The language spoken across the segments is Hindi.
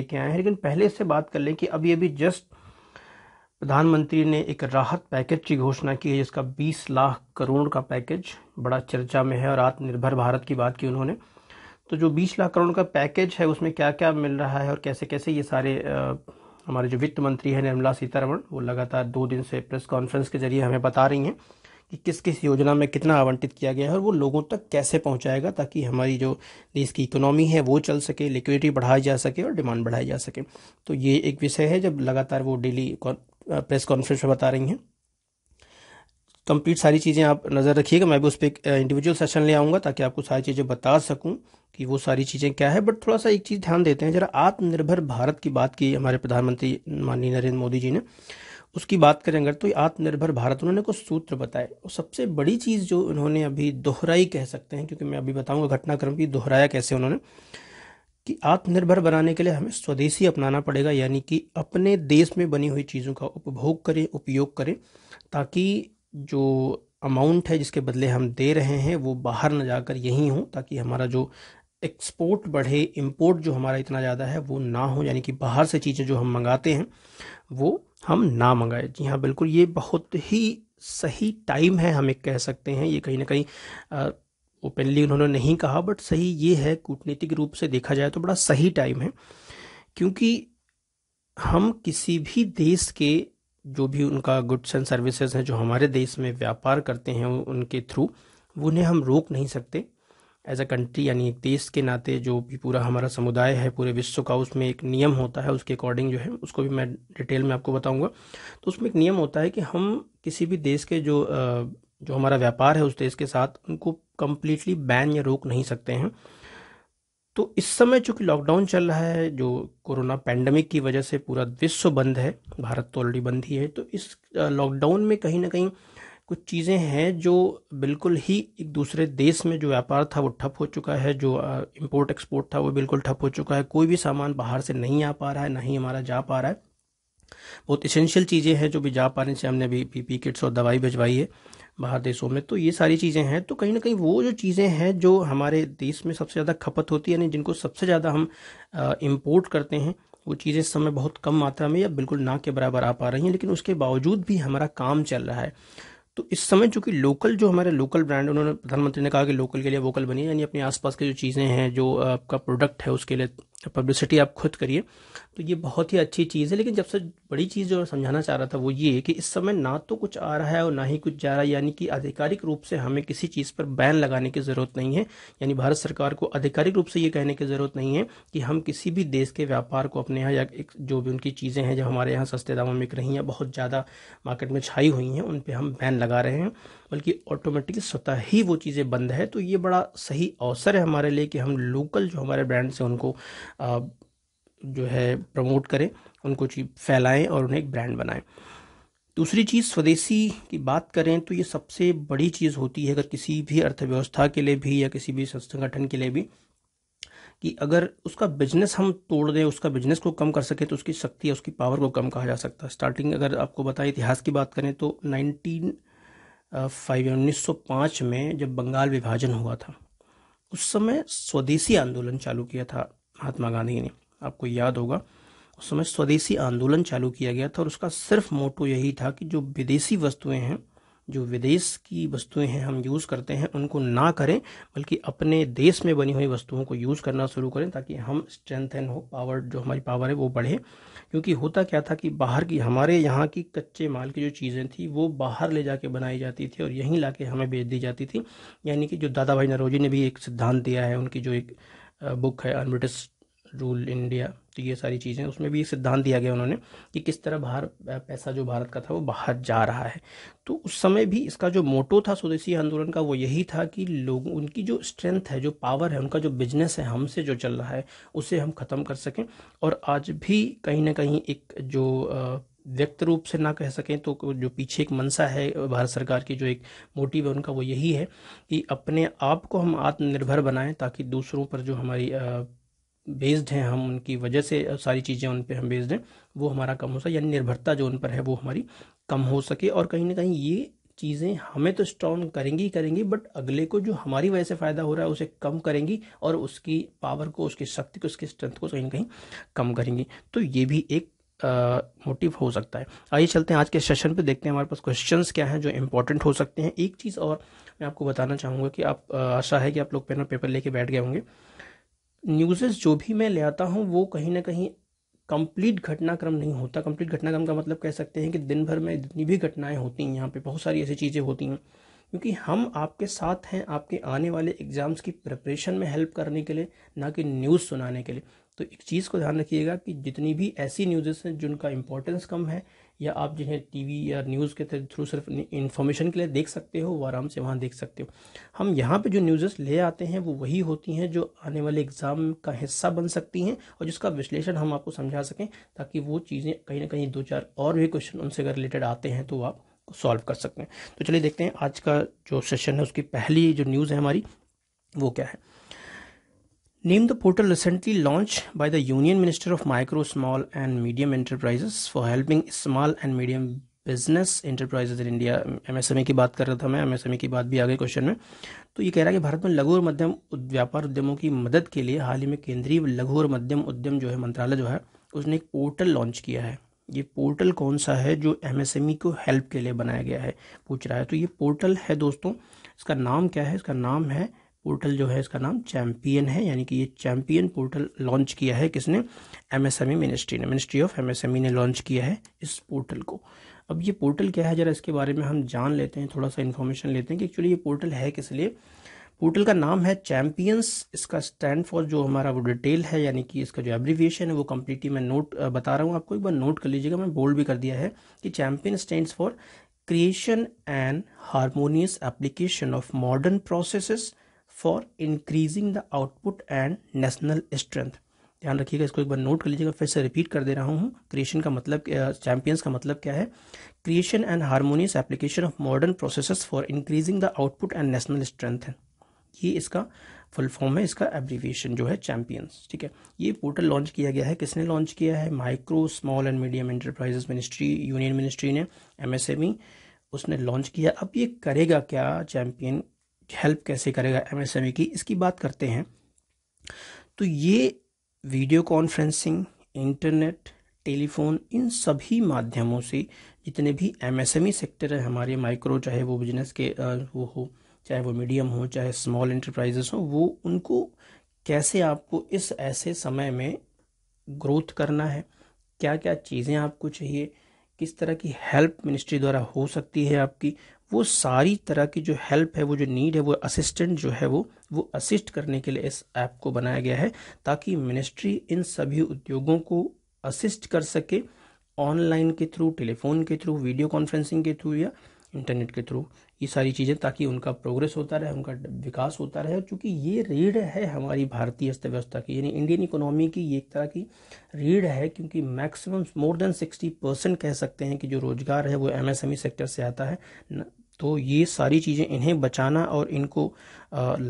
लेके आए हैं लेकिन पहले से बात कर लें कि अभी अभी जस्ट प्रधानमंत्री ने एक राहत पैकेज की घोषणा की है जिसका 20 लाख करोड़ का पैकेज बड़ा चर्चा में है और आत्मनिर्भर भारत की बात की उन्होंने तो जो 20 लाख करोड़ का पैकेज है उसमें क्या क्या मिल रहा है और कैसे कैसे ये सारे हमारे जो वित्त मंत्री हैं निर्मला सीतारमण वो लगातार दो दिन से प्रेस कॉन्फ्रेंस के जरिए हमें बता रही हैं कि किस किस योजना में कितना आवंटित किया गया है और वो लोगों तक कैसे पहुंचाएगा ताकि हमारी जो देश की इकोनॉमी है वो चल सके लिक्विडिटी बढ़ाई जा सके और डिमांड बढ़ाई जा सके तो ये एक विषय है जब लगातार वो डेली प्रेस कॉन्फ्रेंस में बता रही हैं कंप्लीट सारी चीज़ें आप नज़र रखिएगा मैं भी उस पर एक इंडिविजुअल सेशन ले आऊँगा ताकि आपको सारी चीज़ें बता सकूँ कि वो सारी चीज़ें क्या है बट थोड़ा सा एक चीज़ ध्यान देते हैं जरा आत्मनिर्भर भारत की बात की हमारे प्रधानमंत्री माननीय नरेंद्र मोदी जी ने उसकी बात करें अगर तो आत्मनिर्भर भारत उन्होंने कुछ सूत्र बताए और सबसे बड़ी चीज़ जो उन्होंने अभी दोहराई कह सकते हैं क्योंकि मैं अभी बताऊंगा घटनाक्रम की दोहराया कैसे उन्होंने कि आत्मनिर्भर बनाने के लिए हमें स्वदेशी अपनाना पड़ेगा यानी कि अपने देश में बनी हुई चीज़ों का उपभोग करें उपयोग करें ताकि जो अमाउंट है जिसके बदले हम दे रहे हैं वो बाहर न जाकर यहीं हों ताकि हमारा जो एक्सपोर्ट बढ़े इम्पोर्ट जो हमारा इतना ज़्यादा है वो ना हो यानी कि बाहर से चीज़ें जो हम मंगाते हैं वो हम ना मंगाए जी हाँ बिल्कुल ये बहुत ही सही टाइम है हम एक कह सकते हैं ये कहीं ना कहीं ओपनली उन्होंने नहीं कहा बट सही ये है कूटनीतिक रूप से देखा जाए तो बड़ा सही टाइम है क्योंकि हम किसी भी देश के जो भी उनका गुड्स एंड सर्विसेज हैं जो हमारे देश में व्यापार करते हैं उनके थ्रू उन्हें हम रोक नहीं सकते एज अ कंट्री यानी एक देश के नाते जो भी पूरा हमारा समुदाय है पूरे विश्व का उसमें एक नियम होता है उसके अकॉर्डिंग जो है उसको भी मैं डिटेल में आपको बताऊंगा तो उसमें एक नियम होता है कि हम किसी भी देश के जो जो हमारा व्यापार है उस देश के साथ उनको कम्प्लीटली बैन या रोक नहीं सकते हैं तो इस समय चूंकि लॉकडाउन चल रहा है जो कोरोना पैंडमिक की वजह से पूरा विश्व बंद है भारत तो ऑलरेडी बंद ही है तो इस लॉकडाउन में कहीं ना कहीं कुछ चीज़ें हैं जो बिल्कुल ही एक दूसरे देश में जो व्यापार था वो ठप हो चुका है जो इम्पोर्ट एक्सपोर्ट था वो बिल्कुल ठप हो चुका है कोई भी सामान बाहर से नहीं आ पा रहा है ना ही हमारा जा पा रहा है बहुत इसेंशियल चीज़ें हैं जो भी जा पा रही हैं हमने अभी पीपी किट्स और दवाई भिजवाई है बाहर देशों में तो ये सारी चीज़ें हैं तो कहीं ना कहीं वो जो चीज़ें हैं जो हमारे देश में सबसे ज़्यादा खपत होती है यानी जिनको सबसे ज़्यादा हम इम्पोर्ट करते हैं वो चीज़ें इस समय बहुत कम मात्रा में या बिल्कुल ना के बराबर आ पा रही हैं लेकिन उसके बावजूद भी हमारा काम चल रहा है तो इस समय कि लोकल जो हमारे लोकल ब्रांड उन्होंने प्रधानमंत्री ने कहा कि लोकल के लिए वोकल बनिए यानी अपने आसपास के जो चीज़ें हैं जो आपका प्रोडक्ट है उसके लिए पब्लिसिटी आप खुद करिए तो ये बहुत ही अच्छी चीज़ है लेकिन जब से बड़ी चीज़ जो समझाना चाह रहा था वो ये कि इस समय ना तो कुछ आ रहा है और ना ही कुछ जा रहा है यानी कि आधिकारिक रूप से हमें किसी चीज़ पर बैन लगाने की ज़रूरत नहीं है यानी भारत सरकार को आधिकारिक रूप से ये कहने की ज़रूरत नहीं है कि हम किसी भी देश के व्यापार को अपने यहाँ या जो भी उनकी चीज़ें हैं जो हमारे यहाँ सस्ते दामों में बिक रही हैं बहुत ज़्यादा मार्केट में छाई हुई हैं उन पर हम बैन लगा रहे हैं बल्कि ऑटोमेटिक स्वतः ही वो चीज़ें बंद है तो ये बड़ा सही अवसर है हमारे लिए कि हम लोकल जो हमारे ब्रांड्स हैं उनको जो है प्रमोट करें उनको चीज़ फैलाएं और उन्हें एक ब्रांड बनाएं दूसरी चीज़ स्वदेशी की बात करें तो ये सबसे बड़ी चीज़ होती है अगर किसी भी अर्थव्यवस्था के लिए भी या किसी भी संगठन के लिए भी कि अगर उसका बिजनेस हम तोड़ दें उसका बिजनेस को कम कर सकें तो उसकी शक्ति या उसकी पावर को कम कहा जा सकता है स्टार्टिंग अगर आपको बताए इतिहास की बात करें तो नाइनटीन फाइव उन्नीस में जब बंगाल विभाजन हुआ था उस समय स्वदेशी आंदोलन चालू किया था महात्मा गांधी ने आपको याद होगा उस समय स्वदेशी आंदोलन चालू किया गया था और उसका सिर्फ मोटो यही था कि जो विदेशी वस्तुएं हैं जो विदेश की वस्तुएं हैं हम यूज़ करते हैं उनको ना करें बल्कि अपने देश में बनी हुई वस्तुओं को यूज़ करना शुरू करें ताकि हम स्ट्रेंथन हो पावर जो हमारी पावर है वो बढ़े क्योंकि होता क्या था कि बाहर की हमारे यहाँ की कच्चे माल की जो चीज़ें थी वो बाहर ले जाके बनाई जाती थी और यहीं ला हमें बेच दी जाती थी यानी कि जो दादा भाई नरोजी ने भी एक सिद्धांत दिया है उनकी जो एक बुक है अनब्रिटिश रूल इंडिया तो ये सारी चीज़ें उसमें भी ये सिद्धांत दिया गया उन्होंने कि किस तरह बाहर पैसा जो भारत का था वो बाहर जा रहा है तो उस समय भी इसका जो मोटो था स्वदेशी आंदोलन का वो यही था कि लोग उनकी जो स्ट्रेंथ है जो पावर है उनका जो बिजनेस है हमसे जो चल रहा है उसे हम ख़त्म कर सकें और आज भी कहीं ना कहीं एक जो व्यक्त रूप से ना कह सकें तो जो पीछे एक मनसा है भारत सरकार की जो एक मोटिव है उनका वो यही है कि अपने आप को हम आत्मनिर्भर बनाएं ताकि दूसरों पर जो हमारी बेस्ड हैं हम उनकी वजह से सारी चीज़ें उन पर हम बेस्ड हैं वो हमारा कम हो सके यानी निर्भरता जो उन पर है वो हमारी कम हो सके और कहीं ना कहीं ये चीज़ें हमें तो स्ट्रॉन्ग करेंगी ही करेंगी बट अगले को जो हमारी वजह से फ़ायदा हो रहा है उसे कम करेंगी और उसकी पावर को उसकी शक्ति को उसकी स्ट्रेंथ को कहीं ना कहीं कम करेंगी तो ये भी एक मोटिव हो सकता है आइए चलते हैं आज के सेशन पे देखते हैं हमारे पास क्वेश्चंस क्या हैं जो इंपॉर्टेंट हो सकते हैं एक चीज़ और मैं आपको बताना चाहूँगा कि आप आशा है कि आप लोग पेन और पेपर लेके बैठ गए होंगे न्यूज़ेस जो भी मैं ले आता हूँ वो कहीं ना कहीं कंप्लीट घटनाक्रम नहीं होता कंप्लीट घटनाक्रम का मतलब कह सकते हैं कि दिन भर में जितनी भी घटनाएं होती हैं यहाँ पे बहुत सारी ऐसी चीज़ें होती हैं क्योंकि हम आपके साथ हैं आपके आने वाले एग्ज़ाम्स की प्रिपरेशन में हेल्प करने के लिए ना कि न्यूज़ सुनाने के लिए तो एक चीज़ को ध्यान रखिएगा कि जितनी भी ऐसी न्यूज़ेस हैं जिनका इंपॉर्टेंस कम है या आप जिन्हें टीवी या न्यूज़ के थ्रू सिर्फ इन्फॉर्मेशन के लिए देख सकते हो वो आराम से वहाँ देख सकते हो हम यहाँ पे जो न्यूज़ेस ले आते हैं वो वही होती हैं जो आने वाले एग्ज़ाम का हिस्सा बन सकती हैं और जिसका विश्लेषण हम आपको समझा सकें ताकि वो चीज़ें कहीं ना कहीं दो चार और भी क्वेश्चन उनसे अगर रिलेटेड आते हैं तो आप सॉल्व कर सकते हैं तो चलिए देखते हैं आज का जो सेशन है उसकी पहली जो न्यूज़ है हमारी वो क्या है Name the portal recently launched by the Union Minister of Micro, Small and Medium Enterprises for helping small and medium business enterprises in India ई की बात कर रहा था मैं ई e की बात भी आ गई क्वेश्चन में तो ये कह रहा है कि भारत में लघु और मध्यम व्यापार उद्यमों की मदद के लिए हाल ही में केंद्रीय लघु और मध्यम उद्यम जो है मंत्रालय जो है उसने एक पोर्टल लॉन्च किया है ये पोर्टल कौन सा है जो ई e को हेल्प के लिए बनाया गया है पूछ रहा है तो ये पोर्टल है दोस्तों इसका नाम क्या है इसका नाम है पोर्टल जो है इसका नाम चैम्पियन है यानी कि ये चैम्पियन पोर्टल लॉन्च किया है किसने एमएसएमई मिनिस्ट्री e ने मिनिस्ट्री ऑफ एमएसएमई ने लॉन्च किया है इस पोर्टल को अब ये पोर्टल क्या है जरा इसके बारे में हम जान लेते हैं थोड़ा सा इन्फॉर्मेशन लेते हैं कि एक्चुअली ये पोर्टल है किस लिए पोर्टल का नाम है चैम्पियंस इसका स्टैंड फॉर जो हमारा वो डिटेल है यानी कि इसका जो एब्रीविएशन है वो कम्प्लीटली मैं नोट बता रहा हूँ आपको एक बार नोट कर लीजिएगा मैं बोल्ड भी कर दिया है कि champion stand for creation and harmonious application of modern processes for increasing the output and national strength ध्यान रखिएगा इसको एक बार नोट कर लीजिएगा फिर से रिपीट कर दे रहा हूँ क्रिएशन का मतलब चैंपियंस का मतलब क्या है creation and harmonious application of modern process for increasing the output and national strength है ये इसका फुल फॉर्म है इसका एब्रीविएशन जो है चैंपियंस ठीक है ये पोर्टल लॉन्च किया गया है किसने लॉन्च किया है micro small and medium enterprises ministry union ministry ने एमएसएमई e, उसने लॉन्च किया अब ये करेगा क्या चैंपियन हेल्प कैसे करेगा एम e की इसकी बात करते हैं तो ये वीडियो कॉन्फ्रेंसिंग इंटरनेट टेलीफोन इन सभी माध्यमों से जितने भी एम e सेक्टर है हमारे माइक्रो चाहे वो बिजनेस के वो हो चाहे वो मीडियम हो चाहे स्मॉल इंटरप्राइजेस हो वो उनको कैसे आपको इस ऐसे समय में ग्रोथ करना है क्या क्या चीज़ें आपको चाहिए किस तरह की हेल्प मिनिस्ट्री द्वारा हो सकती है आपकी वो सारी तरह की जो हेल्प है वो जो नीड है वो असिस्टेंट जो है वो वो असिस्ट करने के लिए इस ऐप को बनाया गया है ताकि मिनिस्ट्री इन सभी उद्योगों को असिस्ट कर सके ऑनलाइन के थ्रू टेलीफोन के थ्रू वीडियो कॉन्फ्रेंसिंग के थ्रू या इंटरनेट के थ्रू ये सारी चीज़ें ताकि उनका प्रोग्रेस होता रहे उनका विकास होता रहे और चूँकि ये रीढ़ है हमारी भारतीय अर्थव्यवस्था की यानी इंडियन इकोनॉमी की एक तरह की रीढ़ है क्योंकि maximum more than sixty percent कह सकते हैं कि जो रोज़गार है वो एमएसएमई सेक्टर e से आता है तो ये सारी चीज़ें इन्हें बचाना और इनको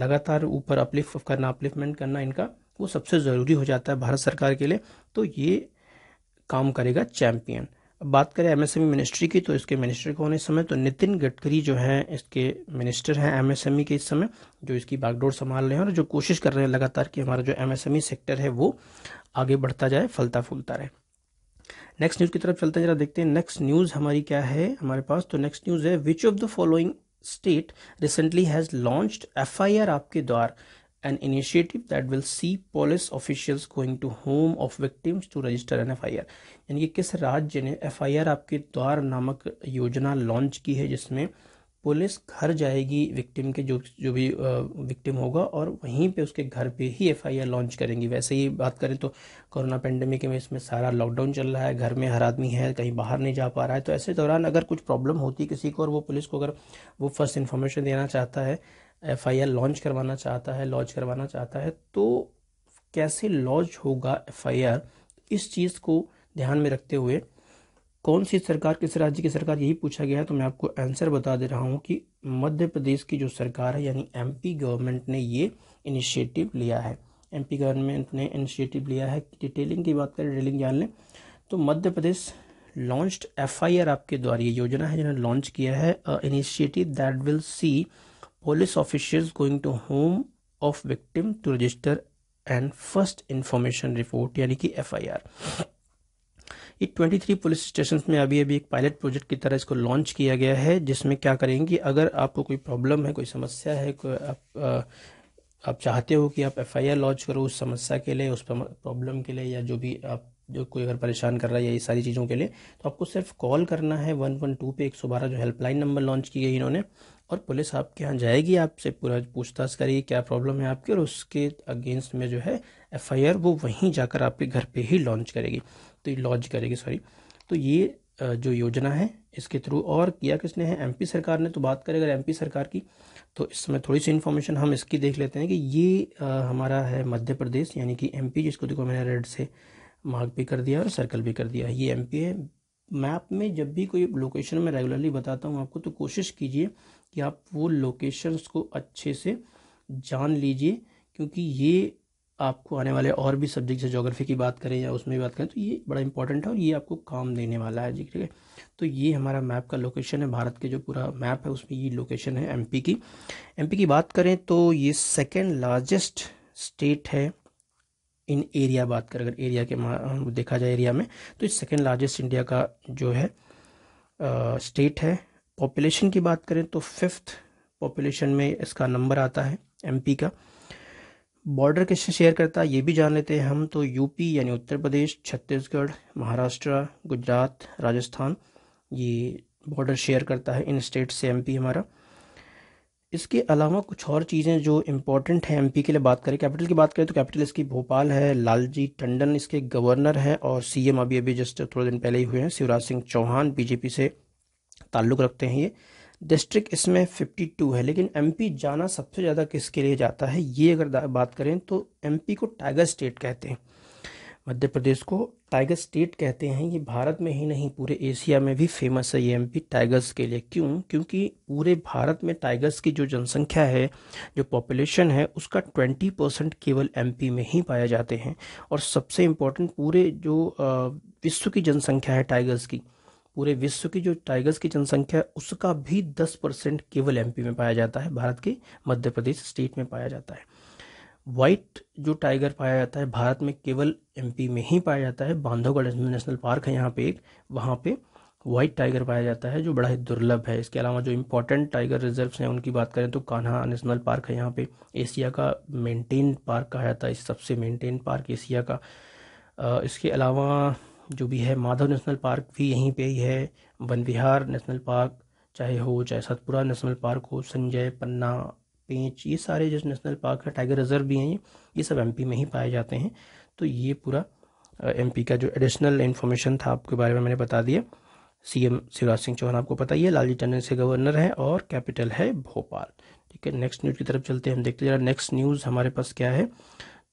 लगातार ऊपर अपलिफ्ट करना अपलिफ्टमेंट करना इनका वो सबसे ज़रूरी हो जाता है भारत सरकार के लिए तो ये काम करेगा चैम्पियन बात करें एमएसएमई मिनिस्ट्री e की तो इसके मिनिस्टर कौन है इस समय तो नितिन गडकरी जो हैं इसके मिनिस्टर हैं एमएसएमई e के इस समय जो इसकी बागडोर संभाल रहे हैं और जो कोशिश कर रहे हैं लगातार कि हमारा जो एमएसएमई सेक्टर e है वो आगे बढ़ता जाए फलता फूलता रहे नेक्स्ट न्यूज़ की तरफ चलते हैं जरा देखते हैं नेक्स्ट न्यूज़ हमारी क्या है हमारे पास तो नेक्स्ट न्यूज़ है which of the following state recently has launched FIR आपके द्वार an initiative that will see police officials going to home of victims to register an FIR. यानी कि किस राज्य ने एफ आई आर आपके द्वार नामक योजना लॉन्च की है जिसमें पुलिस घर जाएगी विक्टिम के जो जो भी विक्टिम होगा और वहीं पे उसके घर पे ही एफआईआर लॉन्च करेंगी वैसे ही बात करें तो कोरोना पेंडेमिक में इसमें सारा लॉकडाउन चल रहा है घर में हर आदमी है कहीं बाहर नहीं जा पा रहा है तो ऐसे दौरान अगर कुछ प्रॉब्लम होती है किसी को और वो पुलिस को अगर वो फर्स्ट इन्फॉर्मेशन देना चाहता है एफ लॉन्च करवाना चाहता है लॉन्च करवाना चाहता है तो कैसे लॉन्च होगा एफ इस चीज़ को ध्यान में रखते हुए कौन सी सरकार किस राज्य की सरकार यही पूछा गया है तो मैं आपको आंसर बता दे रहा हूँ कि मध्य प्रदेश की जो सरकार है यानी एमपी गवर्नमेंट ने ये इनिशिएटिव लिया है एमपी गवर्नमेंट ने इनिशिएटिव लिया है डिटेलिंग की बात करें डिटेलिंग जान लें तो मध्य प्रदेश लॉन्च्ड एफआईआर आपके द्वारा ये योजना है जिन्होंने लॉन्च किया है initiative that will see police officials going to home of victim to register and first information report यानी कि एफ आई आर ये थ्री पुलिस स्टेशन में अभी अभी एक पायलट प्रोजेक्ट की तरह इसको लॉन्च किया गया है जिसमें क्या करेंगे अगर आपको कोई प्रॉब्लम है कोई समस्या है कोई आप आ, आप चाहते हो कि आप एफ आई आर लॉन्च करो उस समस्या के लिए उस प्रॉब्लम के लिए या जो भी आप जो कोई अगर परेशान कर रहा है या ये सारी चीज़ों के लिए तो आपको सिर्फ कॉल करना है वन वन टू पे एक सौ बारह जो हेल्पलाइन नंबर लॉन्च की गई इन्होंने और पुलिस आपके यहाँ जाएगी आपसे पूरा पूछताछ करेगी क्या प्रॉब्लम है आपकी और उसके अगेंस्ट में जो है एफ वो वहीं जाकर आपके घर पे ही लॉन्च करेगी तो ये लॉन्च करेगी सॉरी तो ये जो योजना है इसके थ्रू और किया किसने है एमपी सरकार ने तो बात करें अगर एमपी सरकार की तो इस समय थोड़ी सी इन्फॉर्मेशन हम इसकी देख लेते हैं कि ये हमारा है मध्य प्रदेश यानी कि एमपी जिसको देखो मैंने रेड से मार्क भी कर दिया और सर्कल भी कर दिया ये एमपी है मैप में जब भी कोई लोकेशन में रेगुलरली बताता हूँ आपको तो कोशिश कीजिए कि आप वो लोकेशंस को अच्छे से जान लीजिए क्योंकि ये आपको आने वाले और भी सब्जेक्ट से जोग्राफी की बात करें या उसमें भी बात करें तो ये बड़ा इंपॉर्टेंट है और ये आपको काम देने वाला है जी ठीक है तो ये हमारा मैप का लोकेशन है भारत के जो पूरा मैप है उसमें ये लोकेशन है एमपी की एमपी की बात करें तो ये सेकेंड लार्जेस्ट स्टेट है इन एरिया बात करें अगर एरिया के देखा जाए एरिया में तो ये सेकेंड लार्जेस्ट इंडिया का जो है स्टेट है पॉपुलेशन की बात करें तो फिफ्थ पॉपुलेशन में इसका नंबर आता है एमपी का बॉर्डर किससे शेयर करता है ये भी जान लेते हैं हम तो यूपी यानी उत्तर प्रदेश छत्तीसगढ़ महाराष्ट्र गुजरात राजस्थान ये बॉर्डर शेयर करता है इन स्टेट से एमपी हमारा इसके अलावा कुछ और चीज़ें जो इम्पोर्टेंट हैं एमपी के लिए बात करें कैपिटल की बात करें तो कैपिटल इसकी भोपाल है लालजी टंडन इसके गवर्नर हैं और सीएम अभी अभी जस्ट थोड़े दिन पहले ही हुए हैं शिवराज सिंह चौहान बीजेपी से ताल्लुक़ रखते हैं ये डिस्ट्रिक्ट इसमें 52 है लेकिन एमपी जाना सबसे ज़्यादा किसके लिए जाता है ये अगर बात करें तो एमपी को टाइगर स्टेट कहते हैं मध्य प्रदेश को टाइगर स्टेट कहते हैं ये भारत में ही नहीं पूरे एशिया में भी फेमस है ये एमपी टाइगर्स के लिए क्यों क्योंकि पूरे भारत में टाइगर्स की जो जनसंख्या है जो पॉपुलेशन है उसका ट्वेंटी परसेंट केवल एमपी में ही पाए जाते हैं और सबसे इम्पोर्टेंट पूरे जो विश्व की जनसंख्या है टाइगर्स की पूरे विश्व की जो टाइगर्स की जनसंख्या है उसका भी 10 परसेंट केवल एमपी में पाया जाता है भारत के मध्य प्रदेश स्टेट में पाया जाता है वाइट जो टाइगर पाया जाता है भारत में केवल एमपी में ही पाया जाता है बांधवगढ़ नेशनल पार्क है यहाँ पे एक वहाँ पे व्हाइट टाइगर पाया जाता है जो बड़ा ही दुर्लभ है इसके अलावा जो इम्पोर्टेंट टाइगर रिजर्व्स हैं उनकी बात करें तो कान्हा नेशनल पार्क है यहाँ पे एशिया का मेनटेन पार्क कहा जाता है सबसे मेनटेन पार्क एशिया का इसके अलावा जो भी है माधव नेशनल पार्क भी यहीं पे ही है वन विहार नेशनल पार्क चाहे हो चाहे सतपुरा नेशनल पार्क हो संजय पन्ना पेंच ये सारे जो नेशनल पार्क है टाइगर रिजर्व भी हैं ये ये सब एम में ही पाए जाते हैं तो ये पूरा एम का जो एडिशनल इन्फॉर्मेशन था आपके बारे में मैंने बता दिया सीएम शिवराज सिंह चौहान आपको पता ही है लालजी टंडन से गवर्नर है और कैपिटल है भोपाल ठीक है नेक्स्ट न्यूज़ की तरफ चलते हैं हम देखते हैं नेक्स्ट न्यूज़ हमारे पास क्या है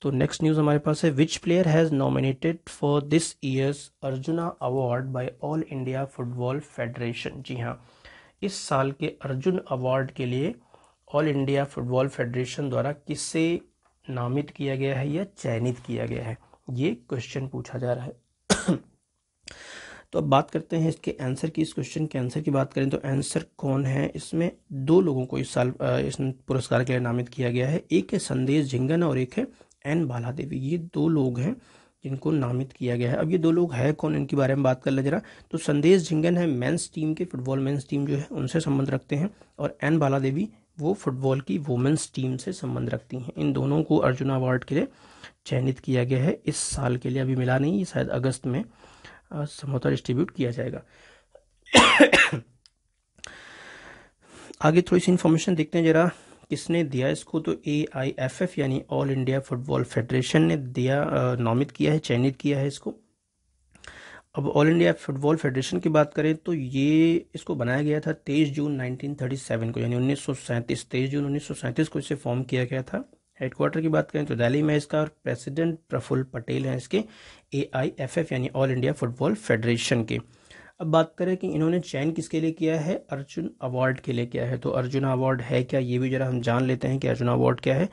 तो नेक्स्ट न्यूज़ हमारे पास है which player has nominated for this year's Arjuna award by all India football federation जी हाँ इस साल के अर्जुन अवार्ड के लिए ऑल इंडिया फुटबॉल फेडरेशन द्वारा किसे नामित किया गया है या चयनित किया गया है ये क्वेश्चन पूछा जा रहा है तो अब बात करते हैं इसके आंसर की इस क्वेश्चन के आंसर की बात करें तो आंसर कौन है इसमें दो लोगों को इस साल इस पुरस्कार के लिए नामित किया गया है एक है संदेश झिंगन और एक है एन बाला देवी ये दो लोग हैं जिनको नामित किया गया है अब ये दो लोग हैं कौन इनके बारे में बात कर ले जरा तो संदेश झिंगन है मेंस टीम के फुटबॉल मेंस टीम जो है उनसे संबंध रखते हैं और एन बाला देवी वो फुटबॉल की वुमेंस टीम से संबंध रखती हैं इन दोनों को अर्जुन अवार्ड के लिए चयनित किया गया है इस साल के लिए अभी मिला नहीं ये शायद अगस्त में समझौता डिस्ट्रीब्यूट किया जाएगा आगे थोड़ी सी इन्फॉर्मेशन देखते हैं जरा किसने दिया इसको तो ए आई एफ एफ यानी ऑल इंडिया फुटबॉल फेडरेशन ने दिया नॉमित किया है चयनित किया है इसको अब ऑल इंडिया फुटबॉल फेडरेशन की बात करें तो ये इसको बनाया गया था 23 जून 1937 को यानी उन्नीस सौ जून 1937 को इसे फॉर्म किया गया था हेडक्वार्टर की बात करें तो दिल्ली में इसका और प्रेसिडेंट प्रफुल्ल पटेल हैं इसके ए यानी ऑल इंडिया फुटबॉल फेडरेशन के अब बात करें कि इन्होंने चयन किसके लिए किया है अर्जुन अवार्ड के लिए किया है तो अर्जुन अवार्ड है क्या ये भी जरा हम जान लेते हैं कि अर्जुन अवार्ड क्या है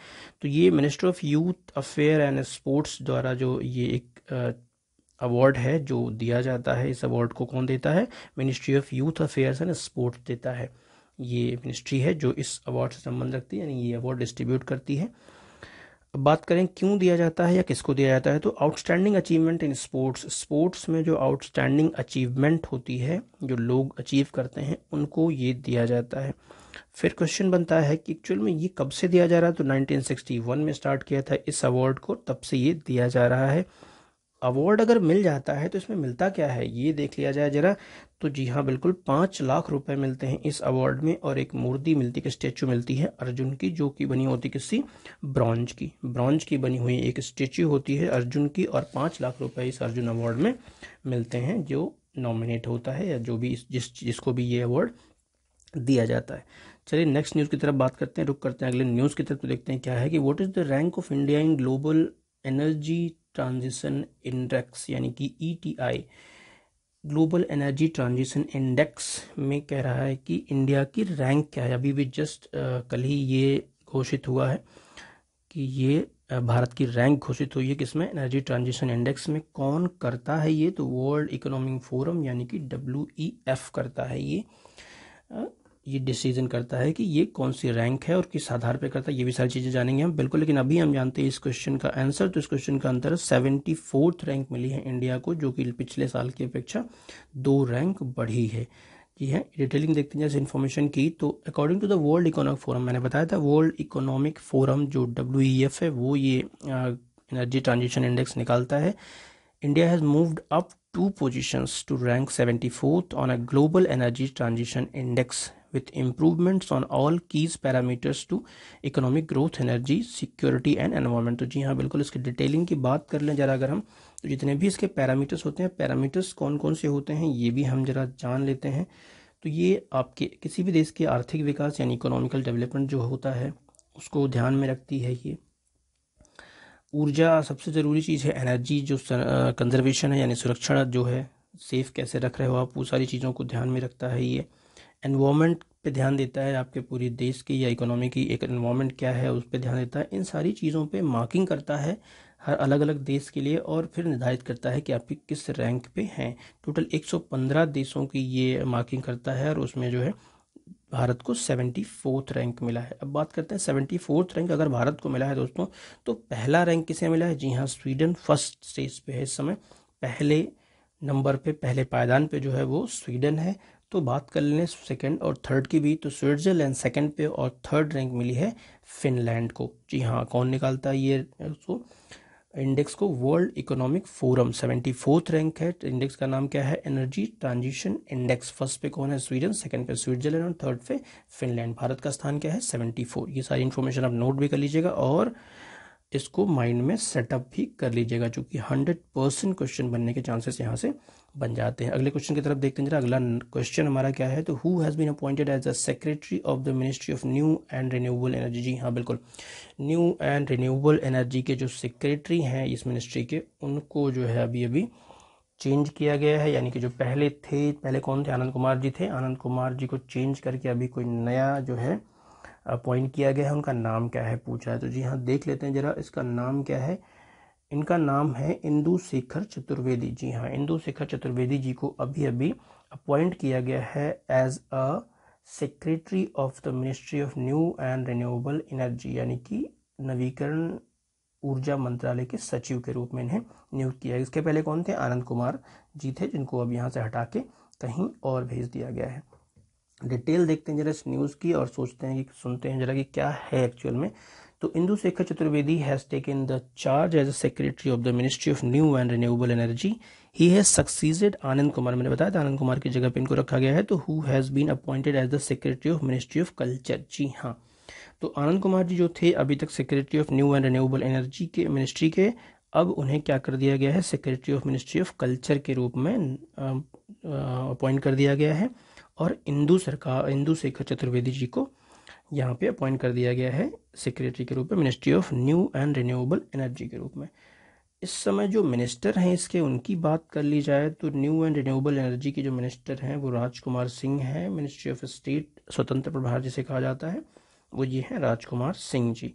तो ये minister of youth affair and sports द्वारा जो ये एक अवार्ड है जो दिया जाता है इस अवार्ड को कौन देता है ministry of youth affairs and sports देता है ये मिनिस्ट्री है जो इस अवार्ड से संबंध रखती है यानी ये अवार्ड डिस्ट्रीब्यूट करती है अब बात करें क्यों दिया जाता है या किसको दिया जाता है तो outstanding achievement in sports sports में जो आउटस्टैंडिंग अचीवमेंट होती है जो लोग अचीव करते हैं उनको ये दिया जाता है फिर क्वेश्चन बनता है कि एक्चुअल में ये कब से दिया जा रहा है तो 1961 में स्टार्ट किया था इस अवार्ड को तब से ये दिया जा रहा है अवार्ड अगर मिल जाता है तो इसमें मिलता क्या है ये देख लिया जाए जरा तो जी हाँ बिल्कुल पाँच लाख रुपए मिलते हैं इस अवार्ड में और एक मूर्ति मिलती है स्टेचू मिलती है अर्जुन की जो कि बनी होती किसी ब्रॉन्ज की ब्रॉन्ज की बनी हुई एक स्टेचू होती है अर्जुन की और पाँच लाख रुपए इस अर्जुन अवार्ड में मिलते हैं जो नॉमिनेट होता है या जो भी जिस जिसको भी ये अवार्ड दिया जाता है चलिए नेक्स्ट न्यूज़ की तरफ बात करते हैं रुक करते हैं अगले न्यूज़ की तरफ तो देखते हैं क्या है कि what is the rank of India in global energy transition index यानी कि ई ग्लोबल एनर्जी ट्रांजिशन इंडेक्स में कह रहा है कि इंडिया की रैंक क्या है अभी भी जस्ट कल ही ये घोषित हुआ है कि ये भारत की रैंक घोषित हुई है किसमें एनर्जी ट्रांजिशन इंडेक्स में कौन करता है ये तो वर्ल्ड इकोनॉमिक फोरम यानी कि डब्ल्यू e करता है ये ये डिसीजन करता है कि ये कौन सी रैंक है और किस आधार पर करता है ये भी सारी चीज़ें जानेंगे हम बिल्कुल लेकिन अभी हम जानते हैं इस क्वेश्चन का आंसर तो इस क्वेश्चन का आंसर सेवेंटी फोर्थ रैंक मिली है इंडिया को जो कि पिछले साल की अपेक्षा दो रैंक बढ़ी है जी है हाँ, डिटेलिंग देखते हैं जैसे इन्फॉर्मेशन की तो according to the world economic forum मैंने बताया था वर्ल्ड इकोनॉमिक फोरम जो डब्ल्यू e है वो ये एनर्जी ट्रांजिशन इंडेक्स निकालता है India has moved up two positions to rank seventy fourth on a global energy transition index with improvements on all keys parameters to economic growth energy security and environment तो जी हाँ बिल्कुल इसके डिटेलिंग की बात कर लें जरा अगर हम तो जितने भी इसके पैरामीटर्स होते हैं पैरामीटर्स कौन कौन से होते हैं ये भी हम जरा जान लेते हैं तो ये आपके किसी भी देश के आर्थिक विकास यानी इकोनॉमिकल डेवलपमेंट जो होता है उसको ध्यान में रखती है ये ऊर्जा सबसे ज़रूरी चीज़ है एनर्जी जो कंजर्वेशन है यानी सुरक्षण जो है सेफ़ कैसे रख रहे हो आप वो सारी चीज़ों को ध्यान में रखता है ये एनवामेंट पे ध्यान देता है आपके पूरे देश की या इकोनॉमी की एक एनवामेंट क्या है उस पर ध्यान देता है इन सारी चीज़ों पर मार्किंग करता है हर अलग अलग देश के लिए और फिर निर्धारित करता है कि आप किस रैंक पे हैं टोटल 115 देशों की ये मार्किंग करता है और उसमें जो है भारत को सेवेंटी फोर्थ रैंक मिला है अब बात करते हैं सेवेंटी फोर्थ रैंक अगर भारत को मिला है दोस्तों तो पहला रैंक किसे मिला है जी हाँ स्वीडन फर्स्ट स्टेज पे है इस समय पहले नंबर पे पहले पायदान पे जो है वो स्वीडन है तो बात कर लें सेकंड और थर्ड की भी तो स्विट्जरलैंड सेकंड पे और थर्ड रैंक मिली है फिनलैंड को जी हाँ कौन निकालता है ये उसको तो इंडेक्स को world economic forum seventy fourth rank है इंडेक्स का नाम क्या है एनर्जी ट्रांजिशन इंडेक्स फर्स्ट पे कौन है स्वीडन सेकंड पे स्विट्जरलैंड और थर्ड पे फिनलैंड भारत का स्थान क्या है सेवेंटी फोर ये सारी इन्फॉर्मेशन आप नोट भी कर लीजिएगा और इसको माइंड में सेटअप भी कर लीजिएगा चूँकि हंड्रेड परसेंट क्वेश्चन बनने के चांसेस यहाँ से बन जाते हैं अगले क्वेश्चन की तरफ देखते हैं जरा अगला क्वेश्चन हमारा क्या है तो who has been appointed as a secretary of the ministry of new and renewable energy जी हाँ बिल्कुल न्यू एंड रिन्यूएबल एनर्जी के जो सेक्रेटरी हैं इस मिनिस्ट्री के उनको जो है अभी अभी चेंज किया गया है यानी कि जो पहले थे पहले कौन थे आनंद कुमार जी थे आनंद कुमार जी को चेंज करके अभी कोई नया जो है अपॉइंट किया गया है उनका नाम क्या है पूछा है तो जी हाँ देख लेते हैं जरा इसका नाम क्या है इनका नाम है इंदु शेखर चतुर्वेदी जी हाँ इंदु शेखर चतुर्वेदी जी को अभी अभी अपॉइंट किया गया है as a secretary of the ministry of new and renewable energy यानी कि नवीकरण ऊर्जा मंत्रालय के सचिव के रूप में इन्हें नियुक्त किया इसके पहले कौन थे आनंद कुमार जी थे जिनको अब यहाँ से हटा के कहीं और भेज दिया गया है डिटेल देखते हैं जरा इस न्यूज़ की और सोचते हैं कि सुनते हैं जरा कि क्या है एक्चुअल में तो Indu Shekhar Chaturvedi has taken the charge as a secretary of the ministry of new and renewable energy he has succeeded Anand Kumar मैंने बताया था आनंद कुमार की जगह पर इनको रखा गया है तो who has been appointed as the secretary of ministry of culture जी हाँ तो आनंद कुमार जी जो थे अभी तक secretary of new and renewable energy के मिनिस्ट्री के अब उन्हें क्या कर दिया गया है secretary of ministry of culture के रूप में अपॉइंट कर दिया गया है और इंदू सरकार इंदू शेखर चतुर्वेदी जी को यहाँ पे अपॉइंट कर दिया गया है सेक्रेटरी के रूप में ministry of new and renewable energy के रूप में इस समय जो मिनिस्टर हैं इसके उनकी बात कर ली जाए तो न्यू एंड रिन्यूएबल एनर्जी के जो मिनिस्टर हैं वो राजकुमार सिंह हैं मिनिस्ट्री ऑफ स्टेट स्वतंत्र प्रभार जिसे कहा जाता है वो ये हैं राजकुमार सिंह जी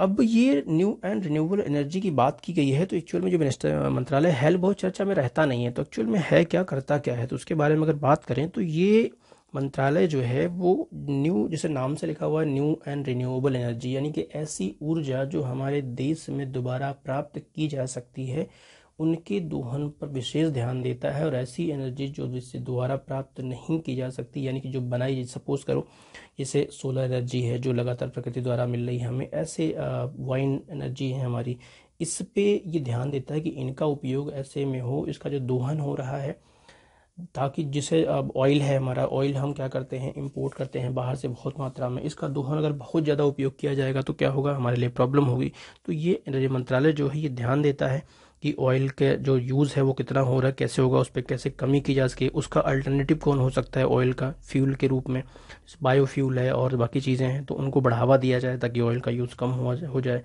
अब ये न्यू एंड रिन्यूएबल एनर्जी की बात की गई है तो एक्चुअल में जो मिनिस्टर मंत्रालय हेल बहुत चर्चा में रहता नहीं है तो एक्चुअल में है क्या करता क्या है तो उसके बारे में अगर बात करें तो ये मंत्रालय जो है वो न्यू जैसे नाम से लिखा हुआ है न्यू एंड रिन्यूएबल एनर्जी यानी कि ऐसी ऊर्जा जो हमारे देश में दोबारा प्राप्त की जा सकती है उनके दोहन पर विशेष ध्यान देता है और ऐसी एनर्जी जो जिससे द्वारा प्राप्त नहीं की जा सकती यानी कि जो बनाई सपोज करो जैसे सोलर एनर्जी है जो लगातार प्रकृति द्वारा मिल रही है हमें ऐसे वाइन एनर्जी है हमारी इस पे ये ध्यान देता है कि इनका उपयोग ऐसे में हो इसका जो दोहन हो रहा है ताकि जिसे अब ऑयल है हमारा ऑयल हम क्या करते हैं इंपोर्ट करते हैं बाहर से बहुत मात्रा में इसका दोहन अगर बहुत ज़्यादा उपयोग किया जाएगा तो क्या होगा हमारे लिए प्रॉब्लम होगी तो ये एनर्जी मंत्रालय जो है ये ध्यान देता है कि ऑयल के जो यूज़ है वो कितना हो रहा है कैसे होगा उस पर कैसे कमी की जा सके उसका अल्टरनेटिव कौन हो सकता है ऑयल का फ्यूल के रूप में बायोफ्यूल है और बाकी चीज़ें हैं तो उनको बढ़ावा दिया जाए ताकि ऑयल का यूज़ कम हो जाए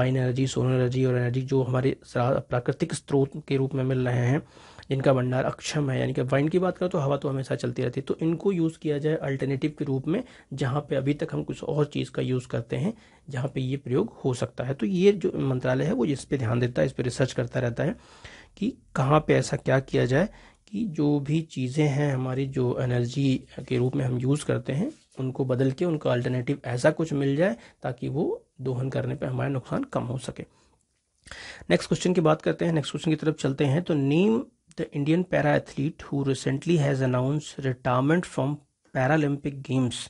वाइन एनर्जी सोलर एनर्जी और एनर्जी जो हमारे प्राकृतिक स्रोत के रूप में मिल रहे हैं जिनका भंडार अक्षम है यानी कि वाइन की बात करें तो हवा तो हमेशा चलती रहती है तो इनको यूज़ किया जाए अल्टरनेटिव के रूप में जहाँ पे अभी तक हम कुछ और चीज़ का यूज़ करते हैं जहाँ पे ये प्रयोग हो सकता है तो ये जो मंत्रालय है वो इस पर ध्यान देता है इस पर रिसर्च करता रहता है कि कहाँ पर ऐसा क्या किया जाए कि जो भी चीज़ें हैं हमारी जो एनर्जी के रूप में हम यूज़ करते हैं उनको बदल के उनका अल्टरनेटिव ऐसा कुछ मिल जाए ताकि वो दोहन करने पर हमारा नुकसान कम हो सके नेक्स्ट क्वेश्चन की बात करते हैं नेक्स्ट क्वेश्चन की तरफ चलते हैं तो नीम the Indian para athlete who recently has announced retirement from Paralympic Games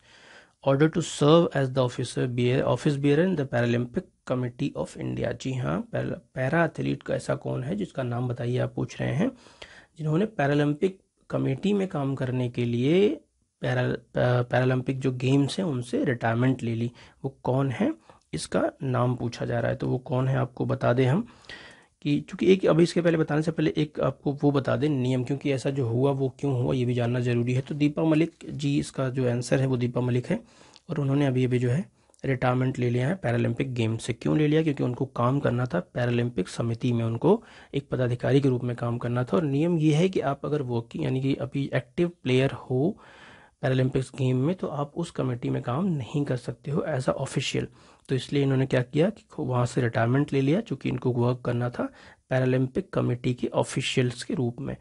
order to serve as the officer bear, office bearer in the Paralympic Committee of India. जी हाँ पैरा एथलीट का ऐसा कौन है जिसका नाम बताइए आप पूछ रहे हैं जिन्होंने पैरालंपिक कमेटी में काम करने के लिए पैरा पैरालंपिक जो गेम्स हैं उनसे रिटायरमेंट ले ली वो कौन है इसका नाम पूछा जा रहा है तो वो कौन है आपको बता दें हम कि चूंकि एक अभी इसके पहले बताने से पहले एक आपको वो बता दें नियम क्योंकि ऐसा जो हुआ वो क्यों हुआ ये भी जानना ज़रूरी है तो दीपा मलिक जी इसका जो आंसर है वो दीपा मलिक है और उन्होंने अभी अभी जो है रिटायरमेंट ले लिया है पैरालंपिक गेम से क्यों ले लिया क्योंकि उनको काम करना था पैरालंपिक समिति में उनको एक पदाधिकारी के रूप में काम करना था और नियम ये है कि आप अगर वर्किंग यानी कि अभी एक्टिव प्लेयर हो पैरालंपिक्स गेम में तो आप उस कमेटी में काम नहीं कर सकते हो एज अ ऑफिशियल तो इसलिए इन्होंने क्या किया कि वहाँ से रिटायरमेंट ले लिया चूँकि इनको वर्क करना था पैरालंपिक कमेटी के ऑफिशियल्स के रूप में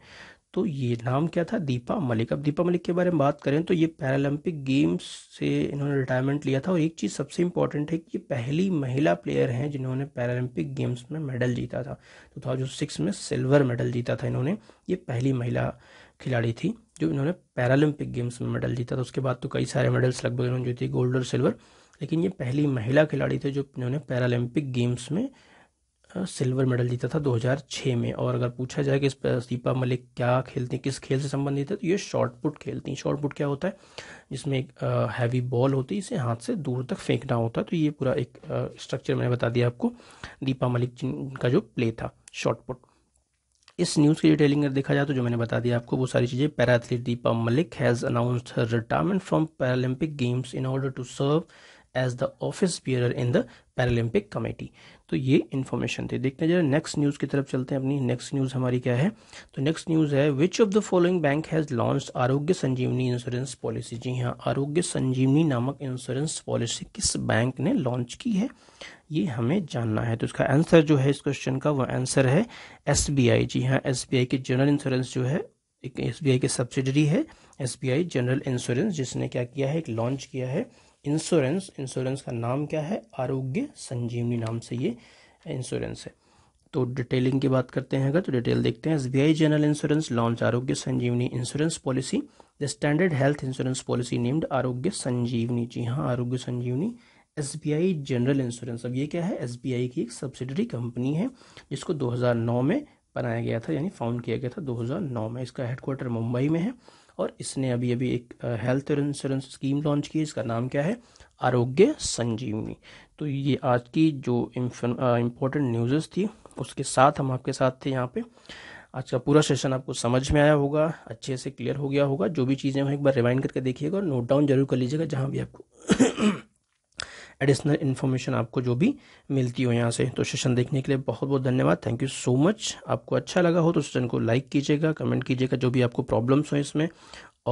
तो ये नाम क्या था दीपा मलिक अब दीपा मलिक के बारे में बात करें तो ये पैरालंपिक गेम्स से इन्होंने रिटायरमेंट लिया था और एक चीज़ सबसे इंपॉर्टेंट है कि ये पहली महिला प्लेयर हैं जिन्होंने पैरालंपिक गेम्स में मेडल जीता था टू थाउजेंड सिक्स में सिल्वर मेडल जीता था इन्होंने ये पहली महिला खिलाड़ी थी जो इन्होंने पैरालंपिक गेम्स में मेडल जीता था उसके बाद तो कई सारे मेडल्स लगभग इन्होंने जीते गोल्ड और सिल्वर लेकिन ये पहली महिला खिलाड़ी थे जो इन्होंने पैरालंपिक गेम्स में सिल्वर मेडल जीता था 2006 में और अगर पूछा जाए कि इस दीपा मलिक क्या खेलती किस खेल से संबंधित है तो ये शॉर्ट पुट खेलती हैं शॉर्ट पुट क्या होता है जिसमें एक हैवी बॉल होती है इसे हाथ से दूर तक फेंकना होता है तो ये पूरा एक स्ट्रक्चर मैंने बता दिया आपको दीपा मलिक जिनका जो प्ले था शॉर्ट पुट इस न्यूज़ की डिटेलिंग अगर देखा जाए तो जो मैंने बता दिया आपको वो सारी चीज़ें para athlete Deepa Malik has announced retirement from Paralympic games in order to serve as the office bearer in the Paralympic committee तो ये इन्फॉर्मेशन थे देखते हैं जरा नेक्स्ट न्यूज़ की तरफ चलते हैं अपनी नेक्स्ट न्यूज़ हमारी क्या है तो नेक्स्ट न्यूज़ है which of the following bank has launch Arogya Sanjeevani insurance policy जी हाँ आरोग्य संजीवनी नामक इंश्योरेंस पॉलिसी किस बैंक ने लॉन्च की है ये हमें जानना है तो इसका आंसर जो है इस क्वेश्चन का वो आंसर है एस जी हाँ एस के जनरल इंश्योरेंस जो है एक एस की सब्सिडरी है एस जनरल इंश्योरेंस जिसने क्या किया है एक लॉन्च किया है इंश्योरेंस इंश्योरेंस का नाम क्या है आरोग्य संजीवनी नाम से ये इंश्योरेंस है तो डिटेलिंग की बात करते हैं अगर तो डिटेल देखते हैं S B I general insurance launch Arogya Sanjeevani insurance policy the standard health insurance policy named Arogya Sanjeevani जी हाँ Arogya Sanjeevani S B I general insurance अब ये क्या है एस बी आई की एक सब्सिडरी कंपनी है जिसको 2009 में बनाया गया था यानी फाउंड किया गया था 2009 में इसका हेडक्वार्टर मुंबई में है और इसने अभी अभी एक हेल्थ इंश्योरेंस स्कीम लॉन्च की इसका नाम क्या है आरोग्य संजीवनी तो ये आज की जो इम्पोर्टेंट न्यूज़ थी उसके साथ हम आपके साथ थे यहाँ पे आज का पूरा सेशन आपको समझ में आया होगा अच्छे से क्लियर हो गया होगा जो भी चीज़ें हैं एक बार रिमाइंड करके देखिएगा और नोट डाउन जरूर कर लीजिएगा जहाँ भी आपको एडिशनल इन्फॉर्मेशन आपको जो भी मिलती हो यहाँ से तो सेशन देखने के लिए बहुत बहुत धन्यवाद थैंक यू सो मच आपको अच्छा लगा हो तो सेशन को लाइक कीजिएगा कमेंट कीजिएगा जो भी आपको प्रॉब्लम्स हो इसमें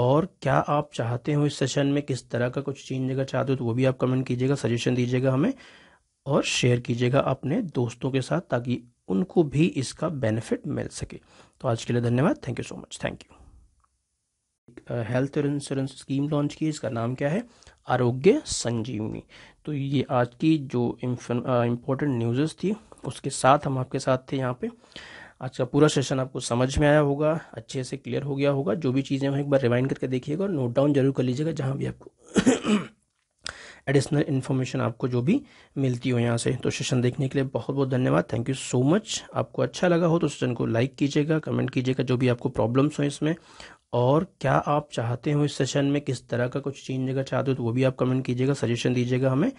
और क्या आप चाहते हो इस सेशन में किस तरह का कुछ चेंज अगर चाहते हो तो वो भी आप कमेंट कीजिएगा सजेशन दीजिएगा हमें और शेयर कीजिएगा अपने दोस्तों के साथ ताकि उनको भी इसका बेनिफिट मिल सके तो आज के लिए धन्यवाद thank you so much thank you health insurance scheme launch की इसका नाम क्या है आरोग्य संजीवनी तो ये आज की जो इम्पोर्टेंट न्यूज़ थी उसके साथ हम आपके साथ थे यहाँ पे आज का पूरा सेशन आपको समझ में आया होगा अच्छे से क्लियर हो गया होगा जो भी चीज़ें हैं एक बार रिवाइंड करके देखिएगा और नोट डाउन जरूर कर लीजिएगा जहाँ भी आपको एडिशनल इन्फॉर्मेशन आपको जो भी मिलती हो यहाँ से तो सेशन देखने के लिए बहुत बहुत धन्यवाद थैंक यू सो मच आपको अच्छा लगा हो तो सेशन को लाइक कीजिएगा कमेंट कीजिएगा जो भी आपको प्रॉब्लम्स हो इसमें और क्या आप चाहते हो इस सेशन में किस तरह का कुछ चेंज अगर चाहते हो तो वो भी आप कमेंट कीजिएगा सजेशन दीजिएगा हमें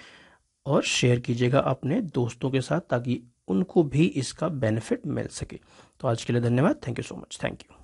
और शेयर कीजिएगा अपने दोस्तों के साथ ताकि उनको भी इसका बेनिफिट मिल सके तो आज के लिए धन्यवाद thank you so much thank you